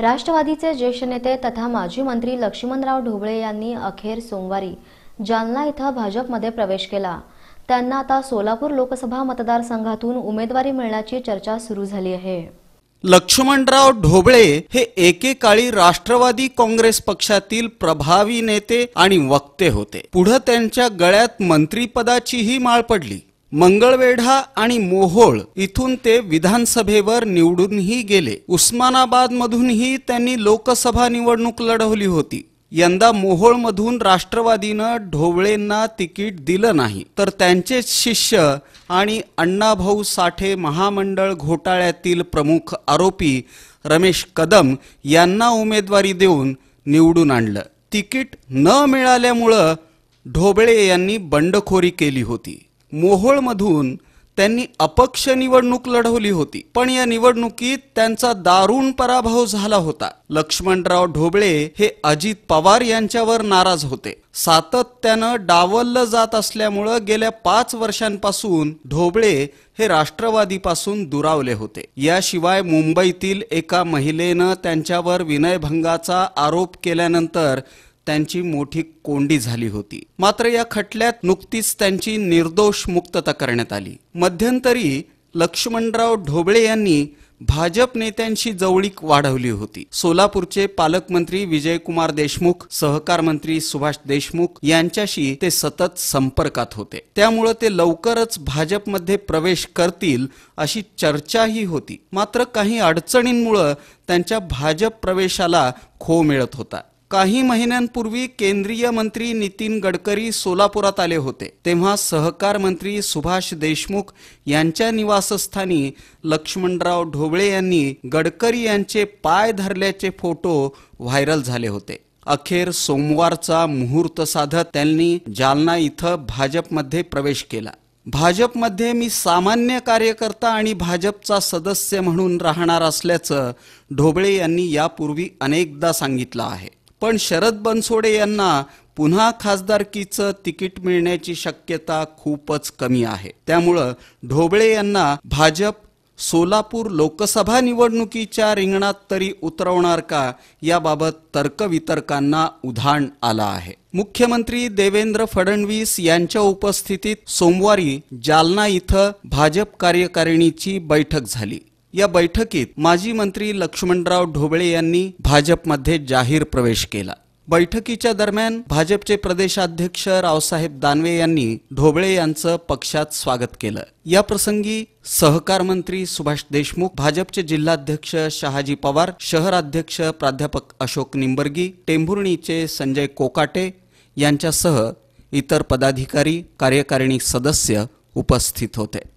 राष्ट्रवादीचे ज्येष्ठ नेते तथा माजी मंत्री लक्ष्मणराव ढोबळे यांनी अखेर सोमवारी जालना इथं भाजपमध्ये प्रवेश केला त्यांना आता सोलापूर लोकसभा मतदारसंघातून उमेदवारी मिळण्याची चर्चा सुरू झाली आहे लक्ष्मणराव ढोबळे हे एकेकाळी राष्ट्रवादी काँग्रेस पक्षातील प्रभावी नेते आणि वक्ते होते पुढे त्यांच्या गळ्यात मंत्रीपदाचीही माळ पडली मंगळवेढा आणि मोहोळ इथून ते विधानसभेवर निवडूनही गेले उस्मानाबाद मधूनही त्यांनी लोकसभा निवडणूक लढवली होती यंदा मोहोळमधून राष्ट्रवादीनं ढोबळेंना तिकीट दिलं नाही तर त्यांचेच शिष्य आणि अण्णाभाऊ साठे महामंडळ घोटाळ्यातील प्रमुख आरोपी रमेश कदम यांना उमेदवारी देऊन निवडून आणलं तिकीट न मिळाल्यामुळं ढोबळे यांनी बंडखोरी केली होती मधून त्यांनी अपक्ष निवडणूक लढवली होती पण या निवडणुकीत त्यांचा दारुण पराभव झाला होता लक्ष्मणराव ढोबळे हे अजित पवार यांच्यावर नाराज होते सातत्यानं डावललं जात असल्यामुळं गेल्या पाच वर्षांपासून ढोबळे हे राष्ट्रवादीपासून दुरावले होते याशिवाय मुंबईतील एका महिलेनं त्यांच्यावर विनयभंगाचा आरोप केल्यानंतर त्यांची मोठी कोंडी झाली होती मात्र या खटल्यात नुकतीच त्यांची निर्दोष मुक्तता करण्यात आली मध्यंतरी लक्ष्मणराव ढोबळे यांनी भाजप नेत्यांशी जवळीक वाढवली होती सोलापूरचे पालकमंत्री विजयकुमार देशमुख सहकार मंत्री सुभाष देशमुख यांच्याशी ते सतत संपर्कात होते त्यामुळं ते लवकरच भाजपमध्ये प्रवेश करतील अशी चर्चाही होती मात्र काही अडचणींमुळं त्यांच्या भाजप प्रवेशाला खो मिळत होता काही महिन्यांपूर्वी केंद्रीय मंत्री नितीन गडकरी सोलापुरात आले होते तेव्हा सहकार मंत्री सुभाष देशमुख यांच्या निवासस्थानी लक्ष्मणराव ढोबळे यांनी गडकरी यांचे पाय धरल्याचे फोटो व्हायरल झाले होते अखेर सोमवारचा मुहूर्त साधत त्यांनी जालना इथं भाजपमध्ये प्रवेश केला भाजपमध्ये मी सामान्य कार्यकर्ता आणि भाजपचा सदस्य म्हणून राहणार असल्याचं ढोबळे यांनी यापूर्वी अनेकदा सांगितलं आहे पण शरद बनसोडे यांना पुन्हा खासदारकीचं तिकीट मिळण्याची शक्यता खूपच कमी आहे त्यामुळं ढोबळे यांना भाजप सोलापूर लोकसभा निवडणुकीच्या रिंगणात तरी उतरवणार का याबाबत तर्कवितर्कांना उधाण आलं आहे मुख्यमंत्री देवेंद्र फडणवीस यांच्या उपस्थितीत सोमवारी जालना इथं भाजप कार्यकारिणीची बैठक झाली या बैठकीत माजी मंत्री लक्ष्मणराव ढोबळे यांनी भाजपमध्ये जाहीर प्रवेश केला बैठकीच्या दरम्यान भाजपचे प्रदेशाध्यक्ष रावसाहेब दानवे यांनी ढोबळे यांचं पक्षात स्वागत केलं या प्रसंगी सहकार मंत्री सुभाष देशमुख भाजपचे जिल्हाध्यक्ष शहाजी पवार शहराध्यक्ष प्राध्यापक अशोक निंबर्गी टेंभुर्णीचे संजय कोकाटे यांच्यासह इतर पदाधिकारी कार्यकारिणी सदस्य उपस्थित होते